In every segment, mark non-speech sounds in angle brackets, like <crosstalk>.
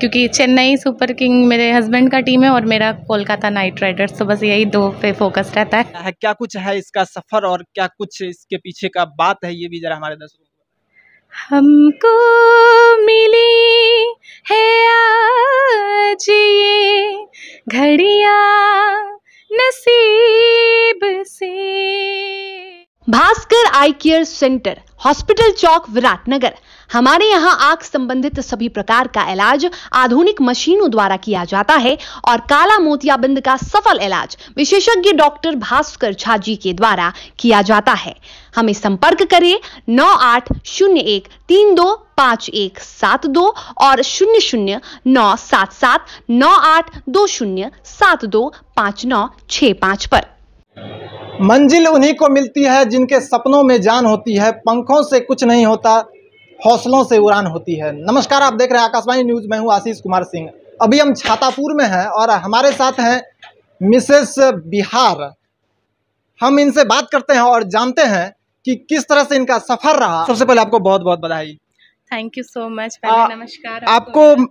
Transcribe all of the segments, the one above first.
क्योंकि Chennai super king मेरे husband का टीम है और मेरा कोलकाता नाइट राइडर्स तो बस यही दो पे फोकस रहता है क्या कुछ है इसका सफ़र और क्या कुछ इसके पीछे का बात है ये भी जरा हमारे दर्शकों हमको मिली है आज ये घड़िया नसीब से Bhaskar eye care centre hospital चौक विराटनगर हमारे यहाँ आंख संबंधित सभी प्रकार का इलाज आधुनिक मशीनों द्वारा किया जाता है और काला मोतियाबिंद का सफल इलाज विशेषज्ञ डॉक्टर भास्कर झा जी के द्वारा किया जाता है हमें संपर्क करें नौ आठ शून्य एक तीन दो पाँच एक सात दो और शून्य शून्य नौ सात सात नौ आठ दो शून्य सात दो पाँच नौ छः पाँच पर मंजिल उन्हीं को मिलती है जिनके सपनों में जान होती है पंखों से कुछ नहीं होता हौसलों से उड़ान होती है नमस्कार आप देख रहे हैं आकाशवाणी न्यूज़ मैं हूं आशीष कुमार सिंह अभी हम छातापुर में हैं और हमारे साथ हैं मिसेस बिहार हम इनसे बात करते हैं और जानते हैं कि किस तरह से इनका सफ़र रहा सबसे पहले आपको बहुत बहुत बधाई थैंक यू सो मच नमस्कार आपको, आपको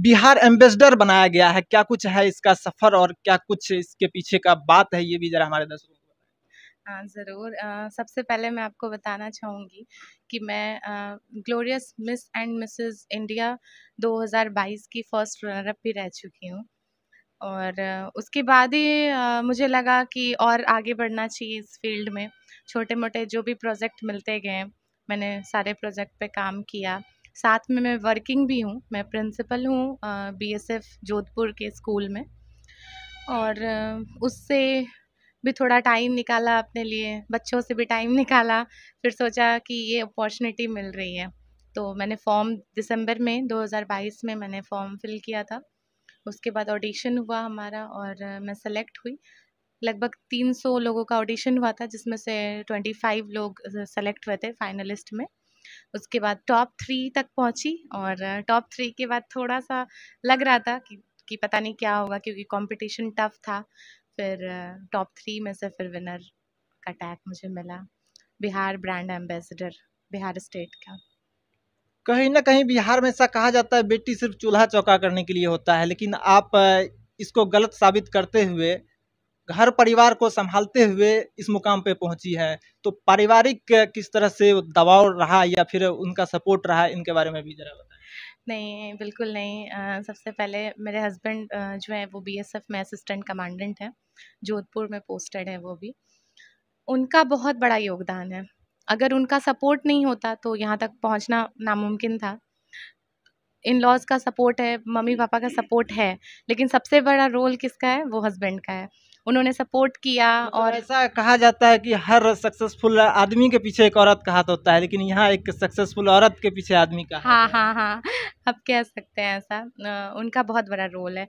बिहार एम्बेसडर बनाया गया है क्या कुछ है इसका सफर और क्या कुछ इसके पीछे का बात है ये भी जरा हमारे दर्शकों को हाँ ज़रूर सबसे पहले मैं आपको बताना चाहूँगी कि मैं glorious miss and Mrs India 2022 की फर्स्ट रनरअप भी रह चुकी हूँ और उसके बाद ही आ, मुझे लगा कि और आगे बढ़ना चाहिए इस फील्ड में छोटे मोटे जो भी प्रोजेक्ट मिलते गए मैंने सारे प्रोजेक्ट पे काम किया साथ में मैं वर्किंग भी हूँ मैं प्रिंसिपल हूँ बीएसएफ जोधपुर के स्कूल में और उससे भी थोड़ा टाइम निकाला अपने लिए बच्चों से भी टाइम निकाला फिर सोचा कि ये अपॉर्चुनिटी मिल रही है तो मैंने फॉर्म दिसंबर में 2022 में मैंने फॉर्म फिल किया था उसके बाद ऑडिशन हुआ हमारा और मैं सेलेक्ट हुई लगभग 300 लोगों का ऑडिशन हुआ था जिसमें से 25 लोग सेलेक्ट हुए थे फाइनलिस्ट में उसके बाद टॉप थ्री तक पहुंची और टॉप थ्री के बाद थोड़ा सा लग रहा था कि, कि पता नहीं क्या होगा क्योंकि कंपटीशन टफ था फिर टॉप थ्री में से फिर विनर का टैग मुझे मिला Bihar brand ambassador Bihar state का कहीं ना कहीं बिहार में ऐसा कहा जाता है बेटी सिर्फ चूल्हा चौका करने के लिए होता है लेकिन आप इसको गलत साबित करते हुए घर परिवार को संभालते हुए इस मुकाम पे पहुंची है तो पारिवारिक किस तरह से दबाव रहा या फिर उनका सपोर्ट रहा इनके बारे में भी जरा बताएं नहीं बिल्कुल नहीं सबसे पहले मेरे हस्बैंड जो है वो बीएसएफ में असिस्टेंट कमांडेंट हैं जोधपुर में पोस्टेड है वो भी उनका बहुत बड़ा योगदान है अगर उनका सपोर्ट नहीं होता तो यहाँ तक पहुँचना नामुमकिन था इन लॉज का सपोर्ट है मम्मी पापा का सपोर्ट है लेकिन सबसे बड़ा रोल किसका है वो हस्बैंड का है उन्होंने सपोर्ट किया मतलब और ऐसा कहा जाता है कि हर सक्सेसफुल आदमी के पीछे एक औरत का हाथ होता है लेकिन यहाँ एक सक्सेसफुल औरत के पीछे आदमी का हाँ हाँ हाँ आप कह सकते हैं ऐसा उनका बहुत बड़ा रोल है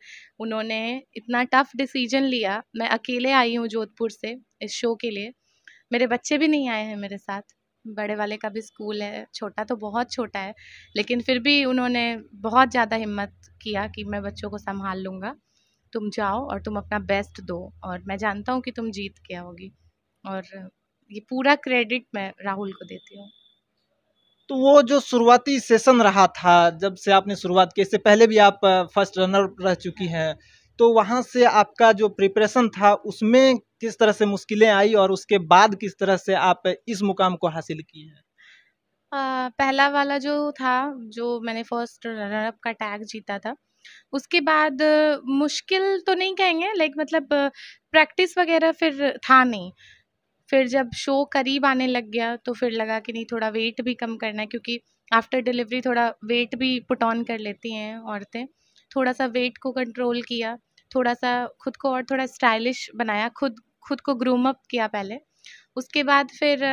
उन्होंने इतना टफ डिसीजन लिया मैं अकेले आई हूँ जोधपुर से इस शो के लिए मेरे बच्चे भी नहीं आए हैं मेरे साथ बड़े वाले का भी स्कूल है छोटा तो बहुत छोटा है लेकिन फिर भी उन्होंने बहुत ज़्यादा हिम्मत किया कि मैं बच्चों को संभाल लूँगा तुम जाओ और तुम अपना बेस्ट दो और मैं जानता हूँ कि तुम जीत के आओगी और ये पूरा क्रेडिट मैं राहुल को देती हूँ तो वो जो शुरुआती सेशन रहा था जब से आपने शुरुआत की इससे पहले भी आप फर्स्ट रनर रह चुकी हैं तो वहाँ से आपका जो प्रिपरेशन था उसमें किस तरह से मुश्किलें आई और उसके बाद किस तरह से आप इस मुकाम को हासिल की हैं पहला वाला जो था जो मैंने फर्स्ट रनर अप का टैग जीता था उसके बाद मुश्किल तो नहीं कहेंगे लाइक मतलब प्रैक्टिस वगैरह फिर था नहीं फिर जब शो करीब आने लग गया तो फिर लगा कि नहीं थोड़ा वेट भी कम करना है क्योंकि आफ्टर डिलीवरी थोड़ा वेट भी पुट ऑन कर लेती हैं औरतें थोड़ा सा वेट को कंट्रोल किया थोड़ा सा खुद को और थोड़ा स्टाइलिश बनाया खुद खुद को ग्रूम अप किया पहले उसके बाद फिर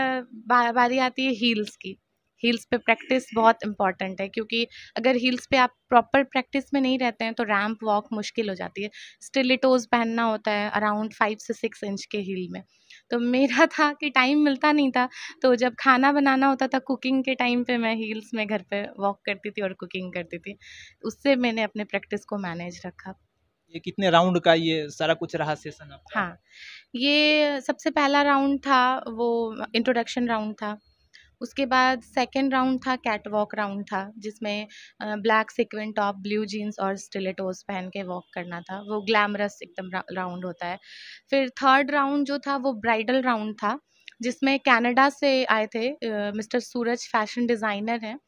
बारी आती है हील्स की हील्स पे प्रैक्टिस बहुत इंपॉर्टेंट है क्योंकि अगर हील्स पे आप प्रॉपर प्रैक्टिस में नहीं रहते हैं तो रैम्प वॉक मुश्किल हो जाती है स्टिलिटोज पहनना होता है अराउंड फाइव से सिक्स इंच के हील में तो मेरा था कि टाइम मिलता नहीं था तो जब खाना बनाना होता था कुकिंग के टाइम पे मैं हील्स में घर पे वॉक करती थी और कुकिंग करती थी उससे मैंने अपने प्रैक्टिस को मैनेज रखा ये कितने राउंड का ये सारा कुछ रहा सेशन आपका हाँ ये सबसे पहला राउंड था वो इंट्रोडक्शन राउंड था उसके बाद सेकेंड राउंड था कैट वॉक राउंड था जिसमें black sequin top blue jeans और स्टिलेटोज पहन के वॉक करना था वो ग्लैमरस एकदम राउंड होता है फिर थर्ड राउंड जो था वो ब्राइडल राउंड था जिसमें कनाडा से आए थे मिस्टर सूरज फैशन डिज़ाइनर हैं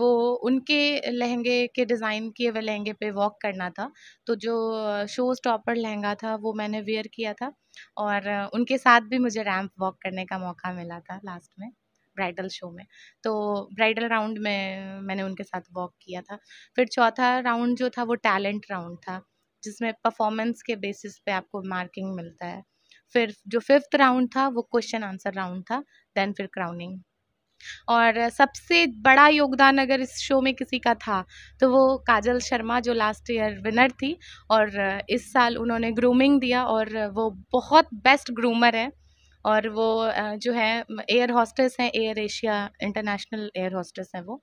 वो उनके लहंगे के डिज़ाइन किए हुए लहंगे पे वॉक करना था तो जो शो स्टॉपर लहंगा था वो मैंने वेयर किया था और उनके साथ भी मुझे रैंप वॉक करने का मौका मिला था लास्ट में ब्राइडल शो में तो ब्राइडल राउंड में मैंने उनके साथ वॉक किया था फिर चौथा राउंड जो था वो टैलेंट राउंड था जिसमें परफॉर्मेंस के बेसिस पे आपको मार्किंग मिलता है फिर जो फिफ्थ राउंड था वो क्वेश्चन आंसर राउंड था देन फिर क्राउनिंग और सबसे बड़ा योगदान अगर इस शो में किसी का था तो वो काजल शर्मा जो लास्ट ईयर विनर थी और इस साल उन्होंने ग्रूमिंग दिया और वो बहुत बेस्ट ग्रूमर है और वो जो है एयर हॉस्टेस हैं AirAsia international air hostess हैं वो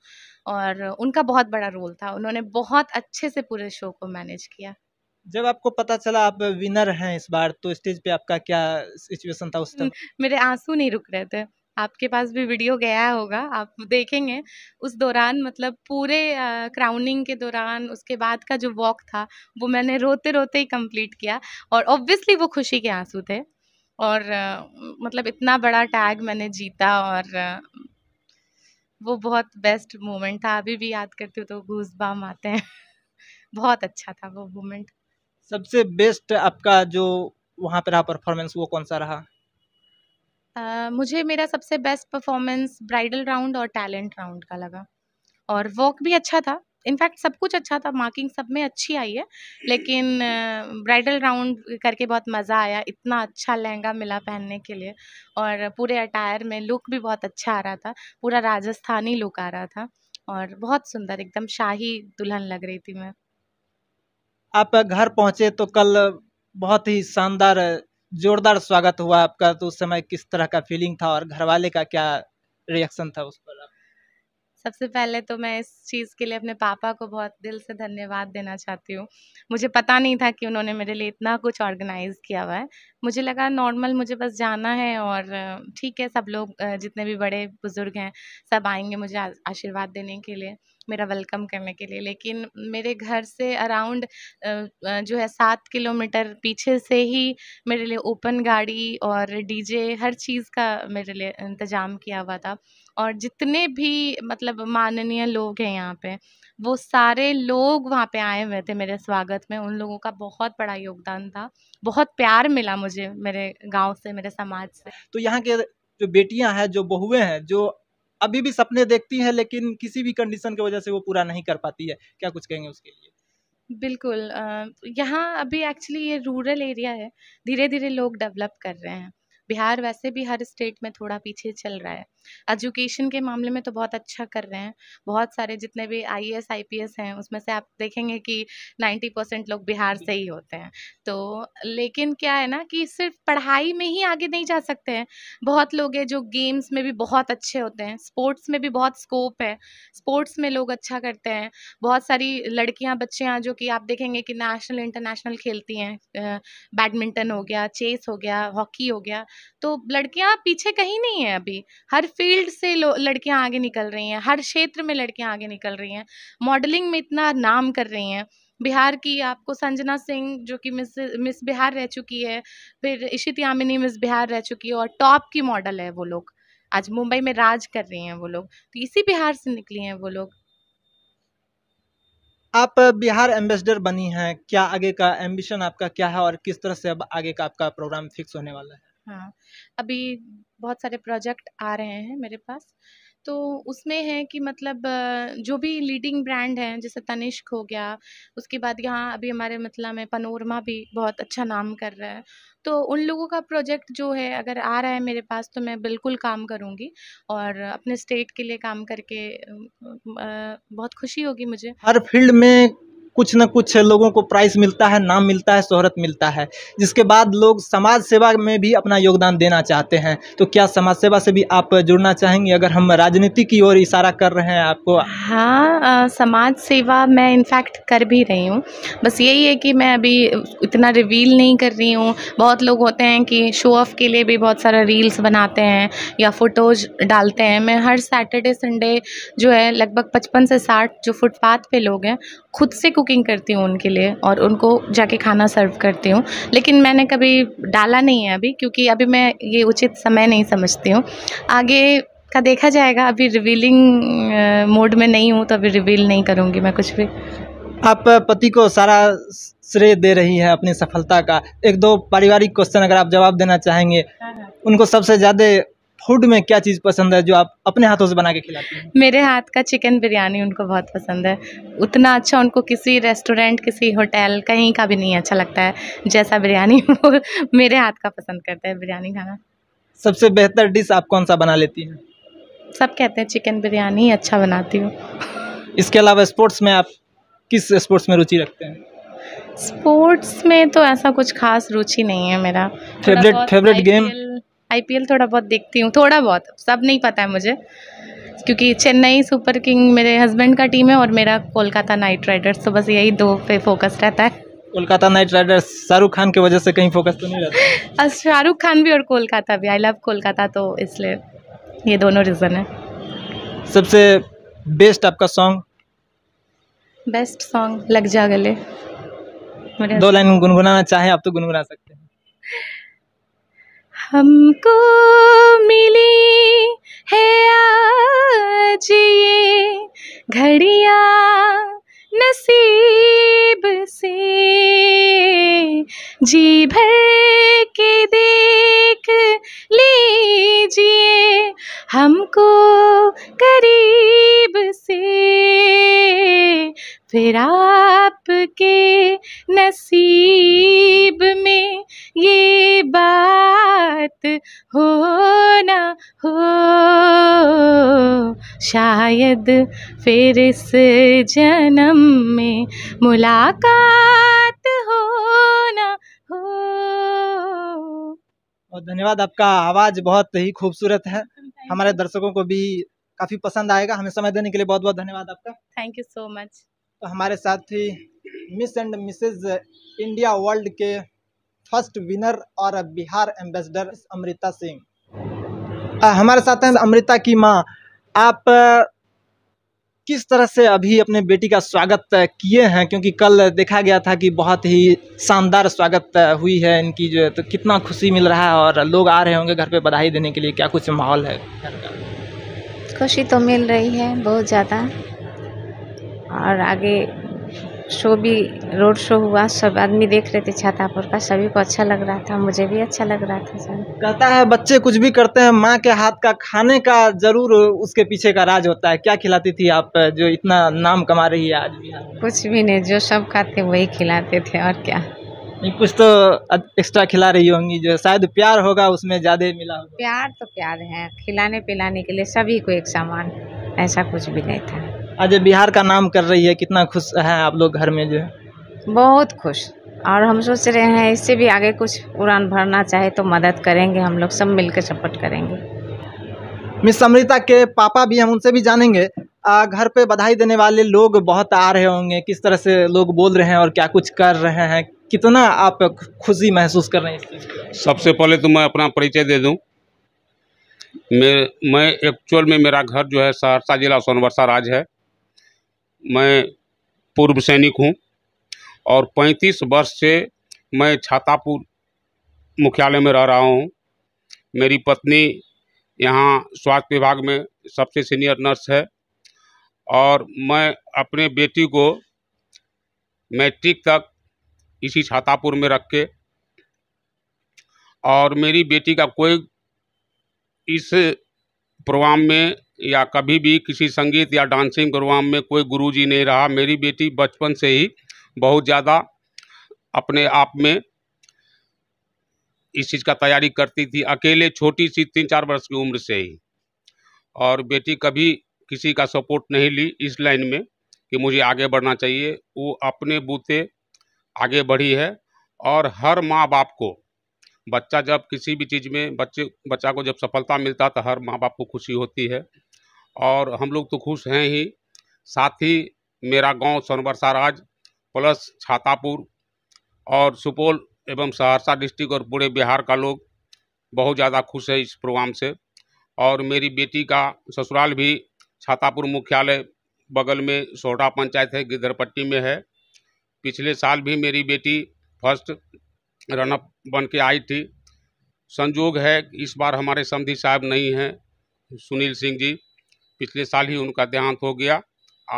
और उनका बहुत बड़ा रोल था उन्होंने बहुत अच्छे से पूरे शो को मैनेज किया जब आपको पता चला आप विनर हैं इस बार तो स्टेज पे आपका क्या सिचुएशन था उस टाइम मेरे आंसू नहीं रुक रहे थे आपके पास भी वीडियो गया होगा आप देखेंगे उस दौरान मतलब पूरे क्राउनिंग के दौरान उसके बाद का जो वॉक था वो मैंने रोते रोते ही कंप्लीट किया और ऑब्वियसली वो खुशी के आंसू थे और मतलब इतना बड़ा टैग मैंने जीता और वो बहुत बेस्ट मोमेंट था अभी भी याद करती हूँ तो घूस बाम आते हैं <laughs> बहुत अच्छा था वो मोमेंट सबसे बेस्ट आपका जो वहाँ पर रहा परफॉर्मेंस वो कौन सा रहा Uh, मुझे मेरा सबसे बेस्ट परफॉर्मेंस ब्राइडल राउंड और टैलेंट राउंड का लगा और वॉक भी अच्छा था इनफैक्ट सब कुछ अच्छा था मार्किंग सब में अच्छी आई है लेकिन ब्राइडल राउंड करके बहुत मज़ा आया इतना अच्छा लहंगा मिला पहनने के लिए और पूरे अटायर में लुक भी बहुत अच्छा आ रहा था पूरा राजस्थानी लुक आ रहा था और बहुत सुंदर एकदम शाही दुल्हन लग रही थी मैं आप घर पहुंचे तो कल बहुत ही शानदार जोरदार स्वागत हुआ आपका तो उस समय किस तरह का फीलिंग था और घर वाले का क्या रिएक्शन था उस पर सबसे पहले तो मैं इस चीज़ के लिए अपने पापा को बहुत दिल से धन्यवाद देना चाहती हूँ मुझे पता नहीं था कि उन्होंने मेरे लिए इतना कुछ ऑर्गेनाइज़ किया हुआ है मुझे लगा नॉर्मल मुझे बस जाना है और ठीक है सब लोग जितने भी बड़े बुज़ुर्ग हैं सब आएंगे मुझे आशीर्वाद देने के लिए मेरा वेलकम करने के लिए लेकिन मेरे घर से अराउंड जो है सात किलोमीटर पीछे से ही मेरे लिए ओपन गाड़ी और डीजे हर चीज़ का मेरे लिए इंतज़ाम किया हुआ था और जितने भी मतलब माननीय लोग हैं यहाँ पे वो सारे लोग वहाँ पे आए हुए थे मेरे स्वागत में उन लोगों का बहुत बड़ा योगदान था बहुत प्यार मिला मुझे मेरे गांव से मेरे समाज से तो यहाँ के जो बेटियाँ हैं जो बहुएं हैं जो अभी भी सपने देखती हैं लेकिन किसी भी कंडीशन की वजह से वो पूरा नहीं कर पाती है क्या कुछ कहेंगे उसके लिए बिल्कुल यहाँ अभी एक्चुअली ये रूरल एरिया है धीरे धीरे लोग डेवलप कर रहे हैं बिहार वैसे भी हर स्टेट में थोड़ा पीछे चल रहा है एजुकेशन के मामले में तो बहुत अच्छा कर रहे हैं बहुत सारे जितने भी आई एस हैं उसमें से आप देखेंगे कि नाइन्टी परसेंट लोग बिहार से ही होते हैं तो लेकिन क्या है ना कि सिर्फ पढ़ाई में ही आगे नहीं जा सकते हैं बहुत लोग हैं जो गेम्स में भी बहुत अच्छे होते हैं स्पोर्ट्स में भी बहुत स्कोप है स्पोर्ट्स में लोग अच्छा करते हैं बहुत सारी लड़कियाँ बच्चियाँ जो कि आप देखेंगे कि नेशनल इंटरनेशनल खेलती हैं बैडमिंटन हो गया चेस हो गया हॉकी हो गया तो लड़कियां पीछे कहीं नहीं है अभी हर फील्ड से लड़कियां आगे निकल रही हैं हर क्षेत्र में लड़कियां आगे निकल रही हैं मॉडलिंग में इतना नाम कर रही हैं बिहार की आपको संजना सिंह जो कि मिस मिस बिहार रह चुकी है फिर इशित यामिनी मिस बिहार रह चुकी है और टॉप की मॉडल है वो लोग आज मुंबई में राज कर रही हैं वो लोग तो इसी बिहार से निकली हैं वो लोग आप बिहार एम्बेसडर बनी हैं क्या आगे का एम्बिशन आपका क्या है और किस तरह से अब आगे का आपका प्रोग्राम फिक्स होने वाला है हाँ अभी बहुत सारे प्रोजेक्ट आ रहे हैं मेरे पास तो उसमें है कि मतलब जो भी लीडिंग ब्रांड हैं जैसे तनिष्क हो गया उसके बाद यहाँ अभी हमारे मतलब में पनोरमा भी बहुत अच्छा नाम कर रहा है तो उन लोगों का प्रोजेक्ट जो है अगर आ रहा है मेरे पास तो मैं बिल्कुल काम करूँगी और अपने स्टेट के लिए काम करके बहुत खुशी होगी मुझे हर फील्ड में कुछ ना कुछ लोगों को प्राइस मिलता है नाम मिलता है शोहरत मिलता है जिसके बाद लोग समाज सेवा में भी अपना योगदान देना चाहते हैं तो क्या समाज सेवा से भी आप जुड़ना चाहेंगे अगर हम राजनीति की ओर इशारा कर रहे हैं आपको हाँ आ, समाज सेवा मैं इनफैक्ट कर भी रही हूँ बस यही है कि मैं अभी इतना रिवील नहीं कर रही हूँ बहुत लोग होते हैं कि शो ऑफ के लिए भी बहुत सारा रील्स बनाते हैं या फ़ोटोज़ डालते हैं मैं हर सैटरडे संडे जो है लगभग पचपन से साठ जो फुटपाथ पे लोग हैं खुद से कुकिंग करती हूँ उनके लिए और उनको जाके खाना सर्व करती हूँ लेकिन मैंने कभी डाला नहीं है अभी क्योंकि अभी मैं ये उचित समय नहीं समझती हूँ आगे का देखा जाएगा अभी रिवीलिंग मोड में नहीं हूँ तो अभी रिवील नहीं करूँगी मैं कुछ भी आप पति को सारा श्रेय दे रही हैं अपनी सफलता का एक दो पारिवारिक क्वेश्चन अगर आप जवाब देना चाहेंगे हाँ, हाँ। उनको सबसे ज़्यादा फूड में क्या चीज़ पसंद है जो आप अपने हाथों से बना के खिलाते हैं मेरे हाथ का चिकन बिरयानी उनको बहुत पसंद है उतना अच्छा उनको किसी रेस्टोरेंट किसी होटल कहीं का भी नहीं अच्छा लगता है जैसा बिरयानी <laughs> वो मेरे हाथ का पसंद करता है बिरयानी खाना सबसे बेहतर डिश आप कौन सा बना लेती हैं सब कहते हैं चिकन बिरयानी अच्छा बनाती हूँ इसके अलावा स्पोर्ट्स में आप किस स्पोर्ट्स में रुचि रखते हैं स्पोर्ट्स में तो ऐसा कुछ खास रुचि नहीं है मेरा फेवरेट फेवरेट गेम आईपीएल थोड़ा बहुत देखती हूँ थोड़ा बहुत सब नहीं पता है मुझे क्योंकि चेन्नई सुपर किंग मेरे हस्बैंड का टीम है और मेरा कोलकाता नाइट राइडर्स तो बस यही दो पे फोकस रहता है कोलकाता नाइट राइडर्स शाहरुख खान की वजह से कहीं फोकस तो नहीं रहता <laughs> शाहरुख खान भी और कोलकाता भी आई लव कोलकाता तो इसलिए ये दोनों रीज़न है सबसे बेस्ट आपका सॉन्ग बेस्ट सॉन्ग लग जा गले दो लाइन गुनगुनाना चाहे आप तो गुनगुना सकते हैं हमको मिली है आज ये घड़िया नसीब से जी भर के देख लीजिए हमको करीब से फिर आपके नसीब शायद फिर इस जन्म में मुलाकात हो ना हो बहुत धन्यवाद आपका आवाज़ बहुत ही खूबसूरत है हमारे दर्शकों को भी काफ़ी पसंद आएगा हमें समय देने के लिए बहुत बहुत धन्यवाद आपका थैंक यू सो मच तो हमारे साथ ही miss and Mrs India world के फर्स्ट विनर और बिहार एम्बेसडर अमृता सिंह हमारे साथ हैं अमृता की माँ आप किस तरह से अभी अपने बेटी का स्वागत किए हैं क्योंकि कल देखा गया था कि बहुत ही शानदार स्वागत हुई है इनकी जो है तो कितना खुशी मिल रहा है और लोग आ रहे होंगे घर पे बधाई देने के लिए क्या कुछ माहौल है खुशी तो मिल रही है बहुत ज़्यादा और आगे शो भी रोड शो हुआ सब आदमी देख रहे थे छाता का सभी को अच्छा लग रहा था मुझे भी अच्छा लग रहा था सर कहता है बच्चे कुछ भी करते हैं माँ के हाथ का खाने का जरूर उसके पीछे का राज होता है क्या खिलाती थी आप जो इतना नाम कमा रही है आज भी कुछ भी नहीं जो सब खाते वही खिलाते थे और क्या कुछ तो एक्स्ट्रा खिला रही होंगी जो शायद प्यार होगा उसमें ज्यादा मिला होगा प्यार तो प्यार है खिलाने पिलाने के लिए सभी को एक समान ऐसा कुछ भी नहीं था आज बिहार का नाम कर रही है कितना खुश है आप लोग घर में जो है बहुत खुश और हम सोच रहे हैं इससे भी आगे कुछ उड़ान भरना चाहे तो मदद करेंगे हम लोग सब मिलकर सपोर्ट करेंगे मिस अमृता के पापा भी हम उनसे भी जानेंगे आ, घर पे बधाई देने वाले लोग बहुत आ रहे होंगे किस तरह से लोग बोल रहे हैं और क्या कुछ कर रहे हैं कितना आप खुशी महसूस कर रहे हैं सबसे पहले तो मैं अपना परिचय दे दूँ मैं मैं एक्चुअल में मेरा घर जो है सहरसा जिला सोनवरसा राज है मैं पूर्व सैनिक हूँ और पैंतीस वर्ष से मैं छातापुर मुख्यालय में रह रहा हूँ मेरी पत्नी यहाँ स्वास्थ्य विभाग में सबसे सीनियर नर्स है और मैं अपने बेटी को मैट्रिक तक इसी छातापुर में रख के और मेरी बेटी का कोई इस प्रोग्राम में या कभी भी किसी संगीत या डांसिंग प्रोग्राम में कोई गुरुजी नहीं रहा मेरी बेटी बचपन से ही बहुत ज़्यादा अपने आप में इस चीज़ का तैयारी करती थी अकेले छोटी सी तीन चार वर्ष की उम्र से ही और बेटी कभी किसी का सपोर्ट नहीं ली इस लाइन में कि मुझे आगे बढ़ना चाहिए वो अपने बूते आगे बढ़ी है और हर माँ बाप को बच्चा जब किसी भी चीज़ में बच्चे बच्चा को जब सफलता मिलता तो हर माँ बाप को खुशी होती है और हम लोग तो खुश हैं ही साथ ही मेरा गांव सोनवर साराज प्लस छातापुर और सुपौल एवं सहरसा डिस्ट्रिक्ट और पूरे बिहार का लोग बहुत ज़्यादा खुश है इस प्रोग्राम से और मेरी बेटी का ससुराल भी छातापुर मुख्यालय बगल में सोहरा पंचायत है गिद्धरपट्टी में है पिछले साल भी मेरी बेटी फर्स्ट रनअप बन के आई थी संजोग है इस बार हमारे समधि साहब नहीं हैं सुनील सिंह जी पिछले साल ही उनका देहांत हो गया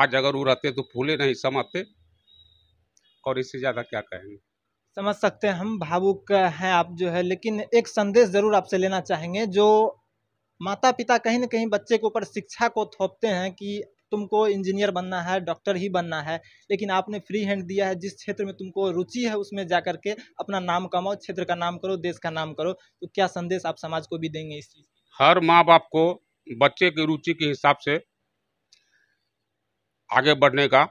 आज अगर वो रहते तो फूले नहीं समाते और इससे ज़्यादा क्या कहेंगे समझ सकते हैं हम भावुक हैं आप जो है लेकिन एक संदेश ज़रूर आपसे लेना चाहेंगे जो माता पिता कहीं ना कहीं बच्चे के ऊपर शिक्षा को थोपते हैं कि तुमको इंजीनियर बनना है डॉक्टर ही बनना है लेकिन आपने फ्री हैंड दिया है जिस क्षेत्र में तुमको रुचि है उसमें जा करके अपना नाम कमाओ क्षेत्र का नाम करो देश का नाम करो तो क्या संदेश आप समाज को भी देंगे इस चीज़ हर माँ बाप को बच्चे की रुचि के हिसाब से आगे बढ़ने का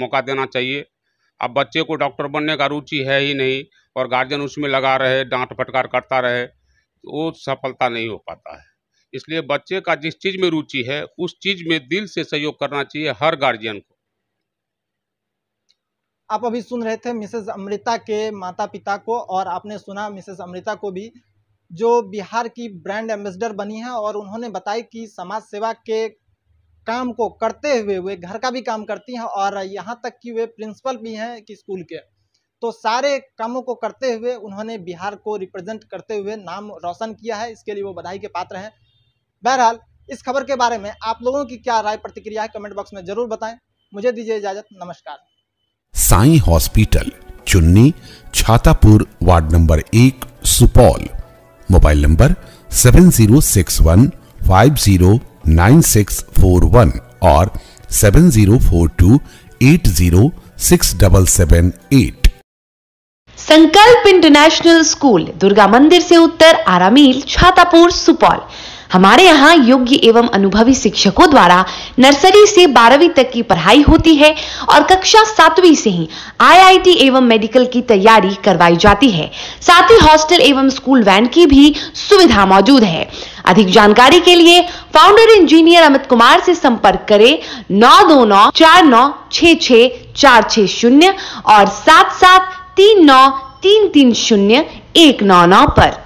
मौका देना चाहिए अब बच्चे को डॉक्टर बनने का रुचि है ही नहीं और गार्जियन उसमें लगा रहे डांट फटकार करता रहे तो वो सफलता नहीं हो पाता है इसलिए बच्चे का जिस चीज़ में रुचि है उस चीज़ में दिल से सहयोग करना चाहिए हर गार्जियन को आप अभी सुन रहे थे मिसेज अमृता के माता पिता को और आपने सुना मिसेज अमृता को भी जो बिहार की ब्रांड एम्बेसडर बनी हैं और उन्होंने बताई कि समाज सेवा के काम को करते हुए वे घर का भी काम करती हैं और यहाँ तक कि वे प्रिंसिपल भी हैं कि स्कूल के तो सारे कामों को करते हुए उन्होंने बिहार को रिप्रेजेंट करते हुए नाम रोशन किया है इसके लिए वो बधाई के पात्र हैं बहरहाल इस खबर के बारे में आप लोगों की क्या राय प्रतिक्रिया है कमेंट बॉक्स में जरूर बताएं मुझे दीजिए इजाजत नमस्कार साई हॉस्पिटल चुन्नी छातापुर वार्ड नंबर एक Supaul mobile number seven zero six one five zero nine six four one और seven zero four two eight zero six double seven eight Sankalp international school Durga मंदिर से उत्तर आरामील छातापुर सुपौल हमारे यहाँ योग्य एवं अनुभवी शिक्षकों द्वारा नर्सरी से बारहवीं तक की पढ़ाई होती है और कक्षा सातवीं से ही आईआईटी एवं मेडिकल की तैयारी करवाई जाती है साथ ही हॉस्टल एवं स्कूल वैन की भी सुविधा मौजूद है अधिक जानकारी के लिए फाउंडर इंजीनियर अमित कुमार से संपर्क करें नौ दो नौ चार नौ छ छ चार छ शून्य और सात सात तीन नौ तीन तीन शून्य एक नौ नौ पर